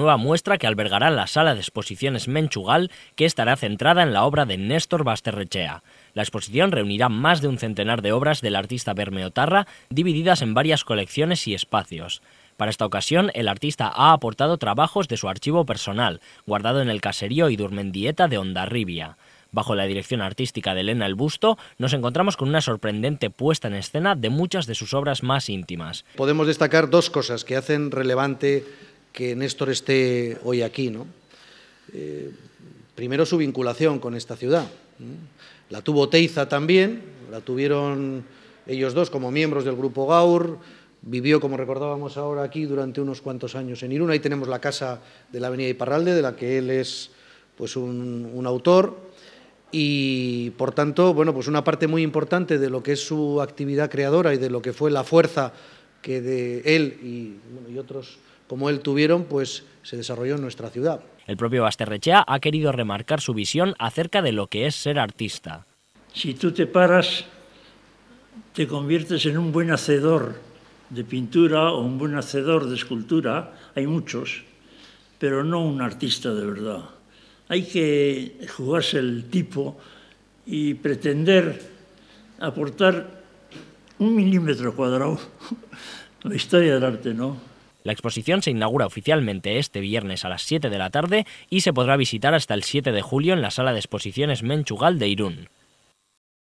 nueva muestra que albergará la sala de exposiciones Menchugal, que estará centrada en la obra de Néstor Basterrechea. La exposición reunirá más de un centenar de obras del artista Bermeotarra, divididas en varias colecciones y espacios. Para esta ocasión, el artista ha aportado trabajos de su archivo personal, guardado en el caserío y durmendieta de Ondarribia. Bajo la dirección artística de Elena El Busto, nos encontramos con una sorprendente puesta en escena de muchas de sus obras más íntimas. Podemos destacar dos cosas que hacen relevante que Néstor esté hoy aquí. ¿no? Eh, primero su vinculación con esta ciudad. La tuvo Teiza también, la tuvieron ellos dos como miembros del grupo Gaur, vivió, como recordábamos ahora aquí, durante unos cuantos años en Irún. Ahí tenemos la casa de la Avenida Iparralde, de la que él es pues, un, autor. Y, por tanto, bueno, pues una parte muy importante de lo que es su actividad creadora y de lo que fue la fuerza que de él y otros como él tuvieron, pues se desarrolló en nuestra ciudad. El propio Basterrechea ha querido remarcar su visión acerca de lo que es ser artista. Si tú te paras, te conviertes en un buen hacedor de pintura o un buen hacedor de escultura, hay muchos, pero no un artista de verdad. Hay que jugarse el tipo y pretender aportar un milímetro cuadrado a la historia del arte, ¿no? La exposición se inaugura oficialmente este viernes a las 7 de la tarde y se podrá visitar hasta el 7 de julio en la sala de exposiciones Menchugal de Irún.